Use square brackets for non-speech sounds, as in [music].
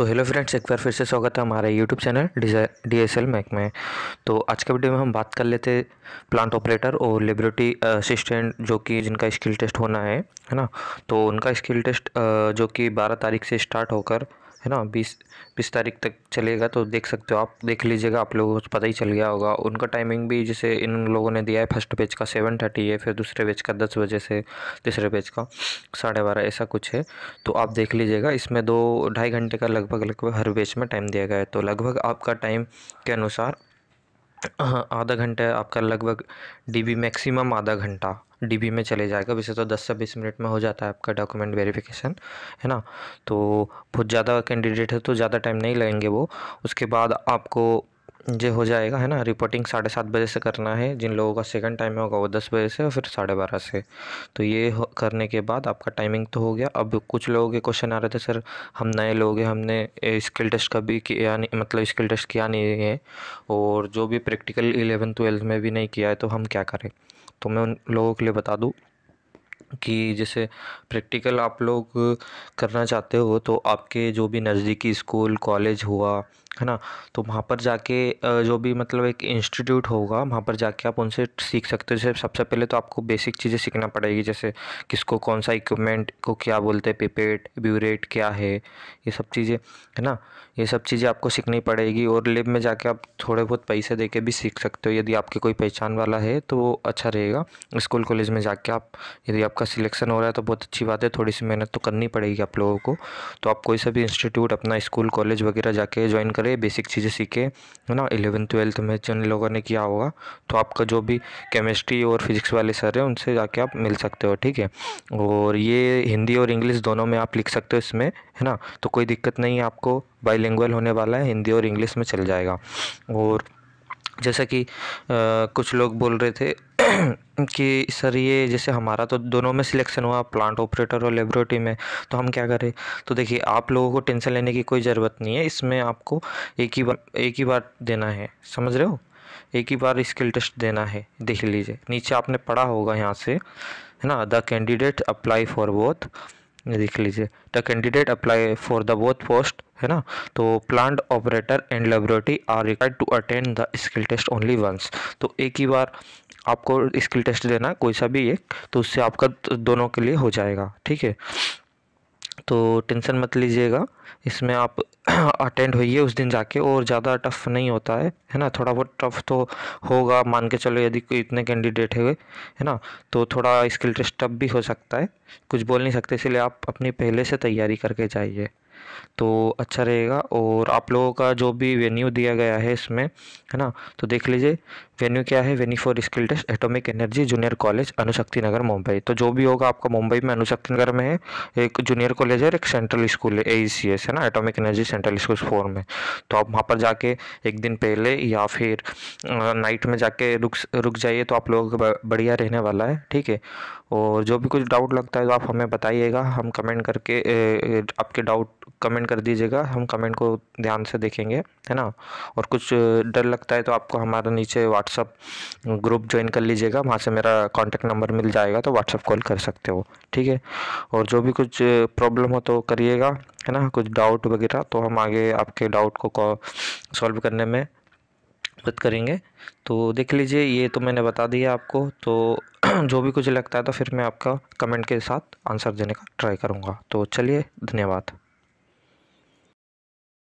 तो hello friends एक बार फिर से स्वागत है हमारे YouTube channel D S L Mac में तो आज के वीडियो में हम बात कर लेते प्लांट ऑपरेटर और लेबोरेटरी असिस्टेंट जो कि जिनका स्किल टेस्ट होना है है ना तो उनका स्किल टेस्ट जो कि बारह तारीख से स्टार्ट होकर है ना बीस बीस तारीख तक चलेगा तो देख सकते हो आप देख लीजिएगा आप लोगों को पता ही चल गया होगा उनका टाइमिंग भी जैसे इन लोगों ने दिया है फर्स्ट पेज का सेवन थर्टी है फिर दूसरे पेज का दस बजे से तीसरे पेज का साढ़े बारह ऐसा कुछ है तो आप देख लीजिएगा इसमें दो ढाई घंटे का लगभग लगभग हर पेज में टाइम दिया गया है तो लगभग आपका टाइम के अनुसार हाँ आधा घंटे आपका लगभग डीबी मैक्सिमम आधा घंटा डीबी में चले जाएगा वैसे तो 10 से 20 मिनट में हो जाता है आपका डॉक्यूमेंट वेरिफिकेशन है ना तो बहुत ज़्यादा कैंडिडेट है तो ज़्यादा टाइम नहीं लगेंगे वो उसके बाद आपको जो हो जाएगा है ना रिपोर्टिंग साढ़े सात बजे से करना है जिन लोगों का सेकंड टाइम होगा वो दस बजे से और फिर साढ़े बारह से तो ये करने के बाद आपका टाइमिंग तो हो गया अब कुछ लोगों के क्वेश्चन आ रहे थे सर हम नए लोग हैं हमने स्किल टेस्ट कभी किया नहीं मतलब स्किल टेस्ट किया नहीं है और जो भी प्रैक्टिकल इलेवन ट्वेल्थ में भी नहीं किया है तो हम क्या करें तो मैं उन लोगों के लिए बता दूँ कि जैसे प्रैक्टिकल आप लोग करना चाहते हो तो आपके जो भी नज़दीकी स्कूल कॉलेज हुआ है ना तो वहाँ पर जाके जो भी मतलब एक इंस्टीट्यूट होगा वहाँ पर जाके आप उनसे सीख सकते हो जैसे सबसे पहले तो आपको बेसिक चीज़ें सीखना पड़ेगी जैसे किसको कौन सा इक्विपमेंट को क्या बोलते हैं पिपेट ब्यूरेट क्या है ये सब चीज़ें है ना ये सब चीज़ें आपको सीखनी पड़ेगी और लेब में जाके आप थोड़े बहुत पैसे दे भी सीख सकते हो यदि आपके कोई पहचान वाला है तो अच्छा रहेगा स्कूल कॉलेज में जाके आप यदि आप आपका सिलेक्शन हो रहा है तो बहुत अच्छी बात है थोड़ी सी मेहनत तो करनी पड़ेगी आप लोगों को तो आप कोई सा भी इंस्टीट्यूट अपना स्कूल कॉलेज वगैरह जाके ज्वाइन करें बेसिक चीज़ें सीखें है ना इलेवन ट्वेल्थ में जिन लोगों ने किया होगा तो आपका जो भी केमिस्ट्री और फिजिक्स वाले सर हैं उनसे जाके आप मिल सकते हो ठीक है और ये हिंदी और इंग्लिश दोनों में आप लिख सकते हो इसमें है ना तो कोई दिक्कत नहीं है आपको बाईलैंग्वेल होने वाला है हिंदी और इंग्लिश में चल जाएगा और जैसा कि कुछ लोग बोल रहे थे कि सर ये जैसे हमारा तो दोनों में सिलेक्शन हुआ प्लांट ऑपरेटर और लेबोरेटरी में तो हम क्या करें तो देखिए आप लोगों को टेंशन लेने की कोई ज़रूरत नहीं है इसमें आपको एक ही बार एक ही बार देना है समझ रहे हो एक ही बार स्किल टेस्ट देना है देख लीजिए नीचे आपने पढ़ा होगा यहाँ से है ना the candidate apply for both देख लीजिए the candidate apply for the both post है ना तो plant operator and laboratory are required to attend the skill test only once तो एक ही बार आपको स्किल टेस्ट देना कोई सा भी एक तो उससे आपका दोनों के लिए हो जाएगा ठीक है तो टेंशन मत लीजिएगा इसमें आप [clears throat] अटेंड होइए उस दिन जाके और ज़्यादा टफ नहीं होता है है ना थोड़ा बहुत टफ तो होगा मान के चलो यदि कोई इतने कैंडिडेट है है ना तो थोड़ा स्किल टेस्ट टफ भी हो सकता है कुछ बोल नहीं सकते इसलिए आप अपनी पहले से तैयारी करके जाइए तो अच्छा रहेगा और आप लोगों का जो भी वेन्यू दिया गया है इसमें है ना तो देख लीजिए वेन्यू क्या है venue for skill test atomic energy junior college Anushakti Nagar Mumbai तो जो भी होगा आपका मुंबई में अनुशक्ति नगर में है एक जूनियर कॉलेज है एक सेंट्रल स्कूल है ए e है ना atomic energy central school four में तो आप वहाँ पर जाके एक दिन पहले या फिर नाइट में जाके रुक रुक जाइए तो आप लोगों का बढ़िया रहने वाला है ठीक है और जो भी कुछ डाउट लगता है तो आप हमें बताइएगा हम कमेंट करके आपके डाउट कमेंट कर दीजिएगा हम कमेंट को ध्यान से देखेंगे है ना और कुछ डर लगता है तो आपको हमारा नीचे व्हाट्स व्हाट्सअप ग्रुप ज्वाइन कर लीजिएगा वहाँ से मेरा कॉन्टैक्ट नंबर मिल जाएगा तो व्हाट्सअप कॉल कर सकते हो ठीक है और जो भी कुछ प्रॉब्लम हो तो करिएगा है ना कुछ डाउट वगैरह तो हम आगे आपके डाउट को सॉल्व करने में मदद करेंगे तो देख लीजिए ये तो मैंने बता दिया आपको तो [clears throat] जो भी कुछ लगता है तो फिर मैं आपका कमेंट के साथ आंसर देने का ट्राई करूँगा तो चलिए धन्यवाद